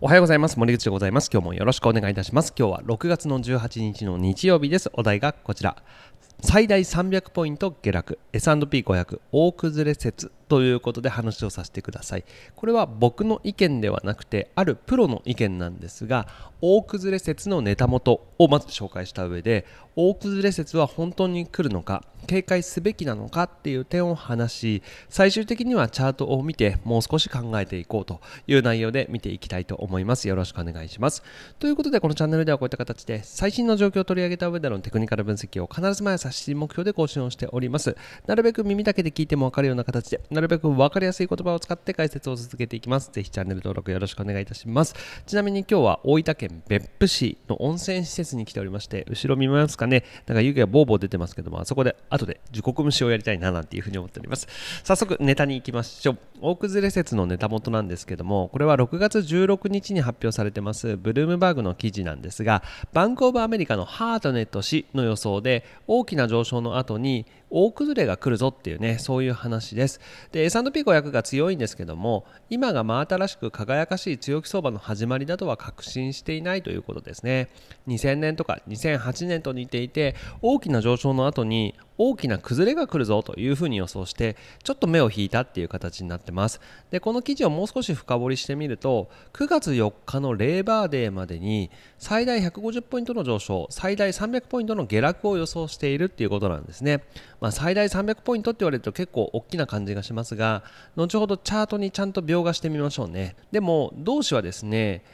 おはようございます。森口でございます。今日もよろしくお願いいたします。今日は6月の18日の日曜日です。お題がこちら。最大300ポイント下落、S&P500 大崩れ説ということで話をさせてください。これは僕の意見ではなくて、あるプロの意見なんですが、大崩れ説のネタ元をまず紹介した上で、大崩れ説は本当に来るのか、警戒すべきなのかっていう点を話し最終的にはチャートを見てもう少し考えていこうという内容で見ていきたいと思いますよろしくお願いしますということでこのチャンネルではこういった形で最新の状況を取り上げた上でのテクニカル分析を必ず毎朝7時目標で更新をしておりますなるべく耳だけで聞いても分かるような形でなるべく分かりやすい言葉を使って解説を続けていきますぜひチャンネル登録よろしくお願いいたしますちなみに今日は大分県別府市の温泉施設に来ておりまして後ろ見ますかねなんか湯気がボーボー出てますけどもあそこで後で時刻虫をやりたいななんていうふうに思っております早速ネタに行きましょう大崩れ説のネタ元なんですけどもこれは6月16日に発表されてますブルームバーグの記事なんですがバンクオブアメリカのハートネット氏の予想で大きな上昇の後に大崩れが来るぞっていうねそういう話ですで S&P500 が強いんですけども今が真新しく輝かしい強気相場の始まりだとは確信していないということですね2000年とか2008年と似ていて大きな上昇の後に大きな崩れが来るぞというふうに予想してちょっと目を引いたっていう形になってますでこの記事をもう少し深掘りしてみると9月4日のレーバーデーまでに最大150ポイントの上昇最大300ポイントの下落を予想しているっていうことなんですねまあ、最大300ポイントって言われると結構大きな感じがしますが後ほどチャートにちゃんと描画してみましょうねでも同志はですね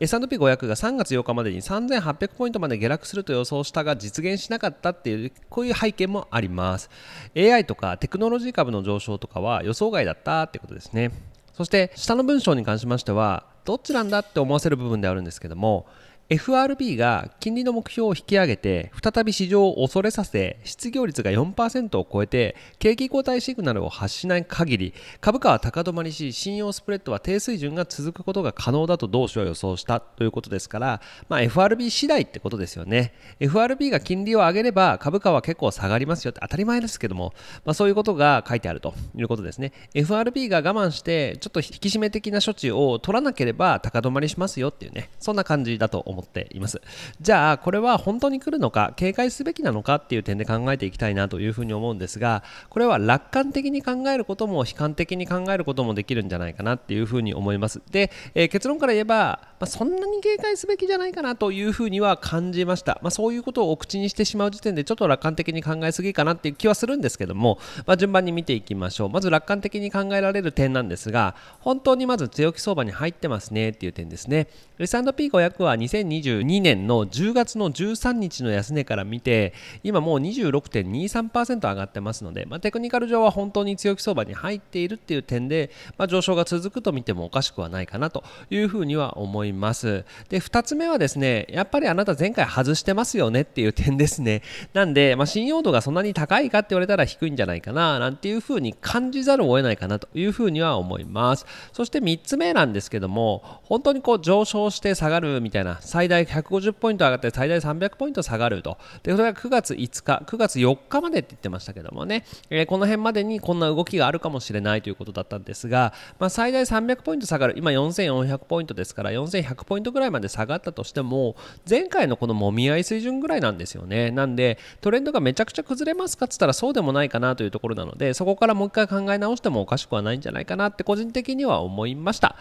S&P500 が3月8日までに3800ポイントまで下落すると予想したが実現しなかったっていうこういう背景もあります AI とかテクノロジー株の上昇とかは予想外だったってことですねそして下の文章に関しましてはどっちなんだって思わせる部分であるんですけども FRB が金利の目標を引き上げて、再び市場を恐れさせ、失業率が4%を超えて、景気後退シグナルを発しない限り、株価は高止まりし、信用スプレッドは低水準が続くことが可能だと同志は予想したということですから、まあ、FRB 次第ってことですよね。FRB が金利を上げれば、株価は結構下がりますよって当たり前ですけども、まあ、そういうことが書いてあるということですね。FRB が我慢して、ちょっと引き締め的な処置を取らなければ高止まりしますよっていうね、そんな感じだと思います。思っていますじゃあこれは本当に来るのか警戒すべきなのかっていう点で考えていきたいなというふうに思うんですがこれは楽観的に考えることも悲観的に考えることもできるんじゃないかなっていうふうに思いますで、えー、結論から言えば、まあ、そんなに警戒すべきじゃないかなというふうには感じました、まあ、そういうことをお口にしてしまう時点でちょっと楽観的に考えすぎかなっていう気はするんですけども、まあ、順番に見ていきましょうまず楽観的に考えられる点なんですが本当にまず強気相場に入ってますねっていう点ですね S&P500 は2022年の10月の13日の安値から見て今もう26.23%上がってますので、まあ、テクニカル上は本当に強気相場に入っているっていう点で、まあ、上昇が続くと見てもおかしくはないかなというふうには思いますで2つ目はですねやっぱりあなた前回外してますよねっていう点ですね なんで、まあ、信用度がそんなに高いかって言われたら低いんじゃないかななんていうふうに感じざるを得ないかなというふうには思いますそして3つ目なんですけども本当にこう上昇して下がるみたいな最大150ポイント上がって最大300ポイント下がるとでそれが9月5日9月4日までって言ってましたけどもね、えー、この辺までにこんな動きがあるかもしれないということだったんですが、まあ、最大300ポイント下がる今4400ポイントですから4100ポイントぐらいまで下がったとしても前回のこのもみ合い水準ぐらいなんですよねなんでトレンドがめちゃくちゃ崩れますかっつったらそうでもないかなというところなのでそこからもう一回考え直してもおかしくはないんじゃないかなって個人的には思いました。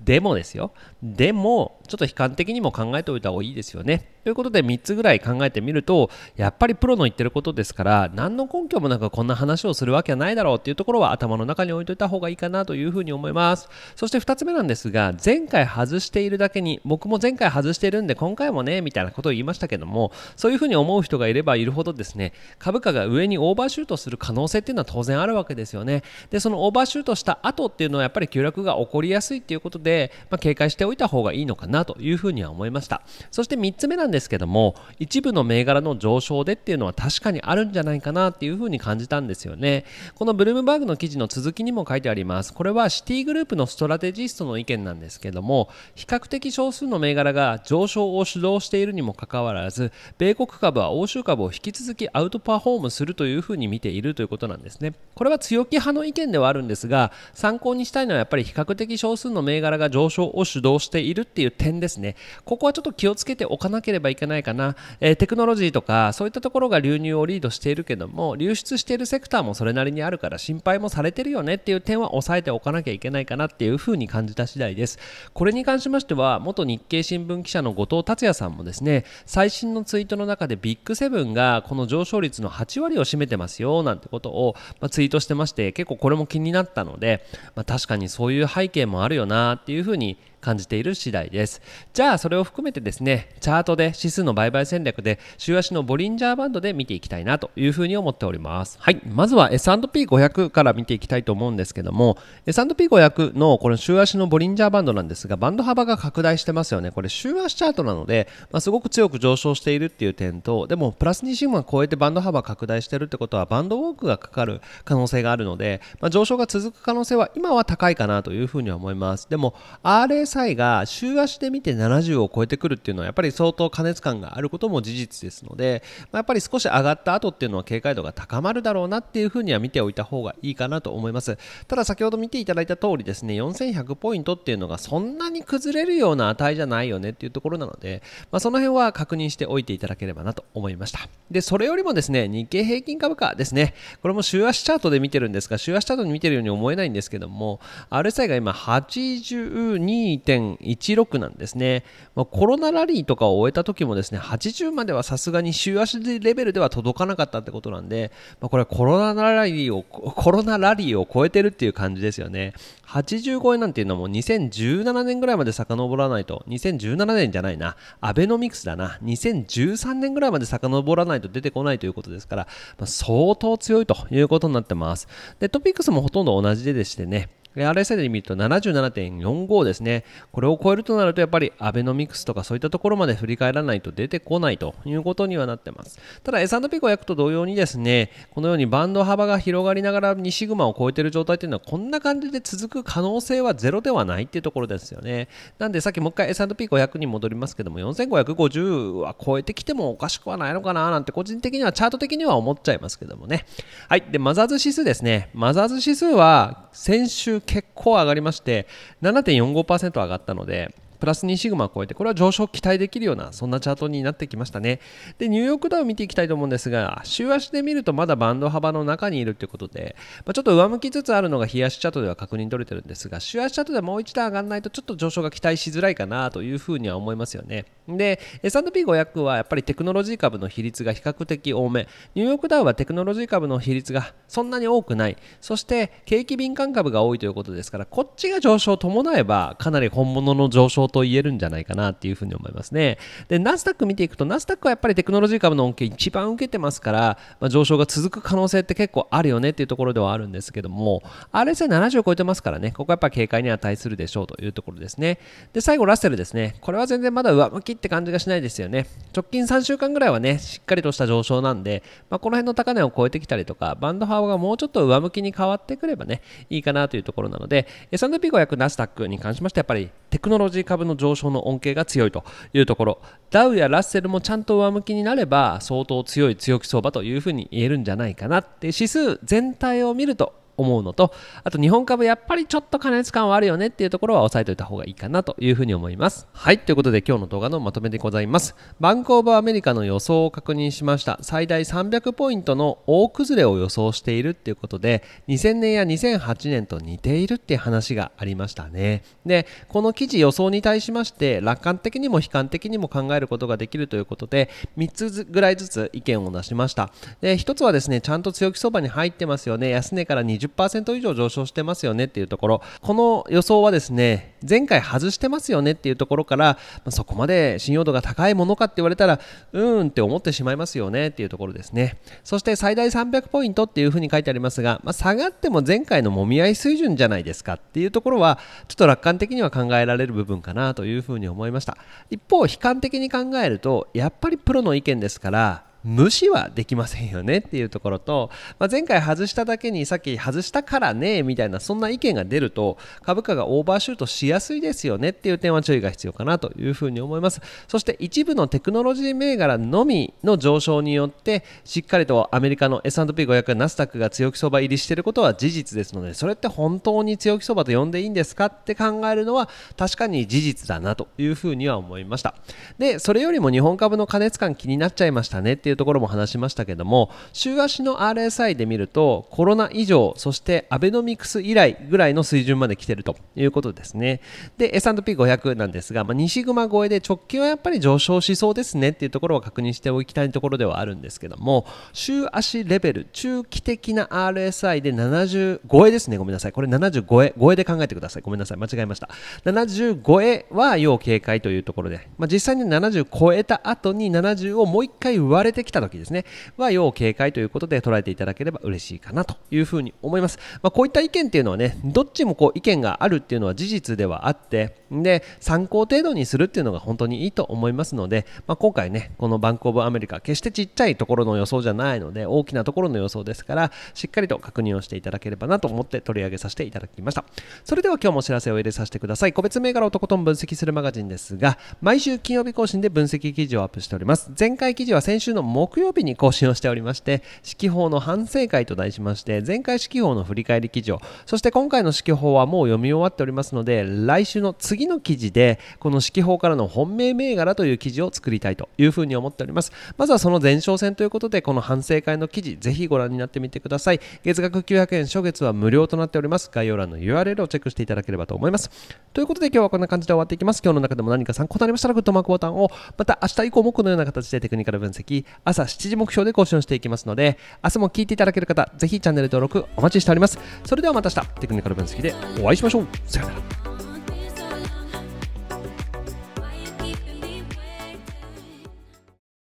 でもですよでもちょっと悲観的にも考えておいた方がいいですよねということで3つぐらい考えてみるとやっぱりプロの言ってることですから何の根拠もなくこんな話をするわけはないだろうっていうところは頭の中に置いといた方がいいかなというふうに思いますそして2つ目なんですが前回外しているだけに僕も前回外してるんで今回もねみたいなことを言いましたけどもそういうふうに思う人がいればいるほどですね株価が上にオーバーシュートする可能性っていうのは当然あるわけですよねでそのオーバーシュートした後っていうのはやっぱり急落が起こりやすいっていうことで、まあ、警戒しておいた方がいいのかなというふうには思いましたそして3つ目なんですですけども一部の銘柄の上昇でっていうのは確かにあるんじゃないかなっていうふうに感じたんですよねこのブルームバーグの記事の続きにも書いてありますこれはシティグループのストラテジストの意見なんですけども比較的少数の銘柄が上昇を主導しているにもかかわらず米国株は欧州株を引き続きアウトパフォームするというふうに見ているということなんですねこれは強気派の意見ではあるんですが参考にしたいのはやっぱり比較的少数の銘柄が上昇を主導しているっていう点ですねここはちょっと気をつけておかなければばいけないかな、えー、テクノロジーとかそういったところが流入をリードしているけども流出しているセクターもそれなりにあるから心配もされてるよねっていう点は抑えておかなきゃいけないかなっていうふうに感じた次第ですこれに関しましては元日経新聞記者の後藤達也さんもですね最新のツイートの中でビッグセブンがこの上昇率の8割を占めてますよなんてことを、まツイートしてまして結構これも気になったので、まあ、確かにそういう背景もあるよなっていうふうに感じている次第ですじゃあそれを含めてですねチャートで指数の売買戦略で週足のボリンジャーバンドで見ていきたいなというふうに思っておりますはいまずは S&P500 から見ていきたいと思うんですけども S&P500 のこの週足のボリンジャーバンドなんですがバンド幅が拡大してますよねこれ週足チャートなので、まあ、すごく強く上昇しているっていう点とでもプラス2シグマ超えてバンド幅拡大してるってことはバンドウォークがかかる可能性があるので、まあ、上昇が続く可能性は今は高いかなというふうには思いますでも RSI 債が週足で見て70を超えてくるっていうのはやっぱり相当過熱感があることも事実ですので、まあ、やっぱり少し上がった後っていうのは警戒度が高まるだろうなっていうふうには見ておいた方がいいかなと思いますただ先ほど見ていただいた通りですね4100ポイントっていうのがそんなに崩れるような値じゃないよねっていうところなので、まあ、その辺は確認しておいていただければなと思いましたでそれよりもですね日経平均株価ですねこれも週足チャートで見てるんですが週足チャートで見てるように思えないんですけども RSI が今82 2 1 6なんですね、まあ、コロナラリーとかを終えた時もですね80まではさすがに週足レベルでは届かなかったってことなんで、まあ、これはコロナラリーをコロナラリーを超えてるっていう感じですよね80超えなんていうのはもう2017年ぐらいまで遡らないと2017年じゃないなアベノミクスだな2013年ぐらいまで遡らないと出てこないということですから、まあ、相当強いということになってますでトピックスもほとんど同じででしてね RSI で見ると77.45ですね。これを超えるとなると、やっぱりアベノミクスとかそういったところまで振り返らないと出てこないということにはなってます。ただ S&P 500と同様にですね、このようにバンド幅が広がりながら2シグマを超えている状態というのは、こんな感じで続く可能性はゼロではないっていうところですよね。なんでさっきもう一回 S&P500 に戻りますけども、4550は超えてきてもおかしくはないのかななんて個人的にはチャート的には思っちゃいますけどもね。はい。で、マザーズ指数ですね。マザーズ指数は先週結構上がりまして7.45%上がったのでプラス2シグマを超えてこれは上昇期待できるようなそんなチャートになってきましたねでニューヨークダウ見ていきたいと思うんですが週足で見るとまだバンド幅の中にいるということで、まあ、ちょっと上向きつつあるのが冷やしチャートでは確認取れてるんですが週足チャートではもう一段上がらないとちょっと上昇が期待しづらいかなというふうには思いますよねで S&P500 はやっぱりテクノロジー株の比率が比較的多めニューヨークダウはテクノロジー株の比率がそんなに多くないそして景気敏感株が多いということですからこっちが上昇を伴えばかなり本物の上昇相当言えるんじゃないかなっていうふうに思いますね。で、ナスダック見ていくと、ナスダックはやっぱりテクノロジー株の恩恵一番受けてますから、まあ、上昇が続く可能性って結構あるよねっていうところではあるんですけども、RSI70 を超えてますからね、ここはやっぱ警戒に値するでしょうというところですね。で、最後、ラッセルですね。これは全然まだ上向きって感じがしないですよね。直近3週間ぐらいはね、しっかりとした上昇なんで、まあ、この辺の高値を超えてきたりとか、バンド幅がもうちょっと上向きに変わってくればね、いいかなというところなので、S&P500 ナスダックに関しましてやっぱりテクノロジー株株の上昇の恩恵が強いというところダウやラッセルもちゃんと上向きになれば相当強い強気相場というふうに言えるんじゃないかなって指数全体を見ると思うのとあと日本株やっぱりちょっと加熱感はあるよねっていうところは押さえておいた方がいいかなというふうに思いますはいということで今日の動画のまとめでございますバンクオブアメリカの予想を確認しました最大300ポイントの大崩れを予想しているっていうことで2000年や2008年と似ているっていう話がありましたねでこの記事予想に対しまして楽観的にも悲観的にも考えることができるということで3つぐらいずつ意見を出しましたで1つはですねちゃんと強気相場に入ってますよね安値から20 10%以上上昇してますよねっていうところこの予想はですね前回外してますよねっていうところから、まあ、そこまで信用度が高いものかって言われたらうーんって思ってしまいますよねっていうところですねそして最大300ポイントっていうふうに書いてありますが、まあ、下がっても前回のもみ合い水準じゃないですかっていうところはちょっと楽観的には考えられる部分かなというふうに思いました一方悲観的に考えるとやっぱりプロの意見ですから無視はできませんよねっていうところと、まあ、前回外しただけにさっき外したからねみたいなそんな意見が出ると株価がオーバーシュートしやすいですよねっていう点は注意が必要かなというふうに思いますそして一部のテクノロジー銘柄のみの上昇によってしっかりとアメリカの S&P500 ナスダックが強気相場入りしていることは事実ですのでそれって本当に強気相場と呼んでいいんですかって考えるのは確かに事実だなというふうには思いましたでそれよりも日本株の過熱感気になっちゃいましたねっていういうところも話しましたけども週足の RSI で見るとコロナ以上そしてアベノミクス以来ぐらいの水準まで来てるということですねで S&P500 なんですが、まあ、西熊超えで直近はやっぱり上昇しそうですねっていうところは確認しておきたいところではあるんですけども週足レベル中期的な RSI で70超えですねごめんなさいこれ70超え超えで考えてくださいごめんなさい間違えました70超えは要警戒というところで、まあ、実際に70超えた後に70をもう一回割れて来た時ですねは要警戒ということで捉えていただければ嬉しいかなというふうに思います、まあ、こういった意見っていうのはねどっちもこう意見があるっていうのは事実ではあってで参考程度にするっていうのが本当にいいと思いますので、まあ、今回ねこのバンク・オブ・アメリカ決してちっちゃいところの予想じゃないので大きなところの予想ですからしっかりと確認をしていただければなと思って取り上げさせていただきましたそれでは今日もお知らせを入れさせてください個別銘柄をとことん分析するマガジンですが毎週金曜日更新で分析記事をアップしております前回記事は先週の木曜日に更新をしておりまして、四季法の反省会と題しまして、前回四季法の振り返り記事を、そして今回の四季法はもう読み終わっておりますので、来週の次の記事で、この四季法からの本命銘柄という記事を作りたいというふうに思っております。まずはその前哨戦ということで、この反省会の記事、ぜひご覧になってみてください。月額900円、初月は無料となっております。概要欄の URL をチェックしていただければと思います。ということで今日はこんな感じで終わっていきます。今日の中でも何か参考になりましたらグッドマークボタンを、また明日以降もこのような形でテクニカル分析、朝7時目標で更新していきますので、明日も聞いていただける方、ぜひチャンネル登録お待ちしております。それではまた明日、テクニカル分析でお会いしましょう。さよなら。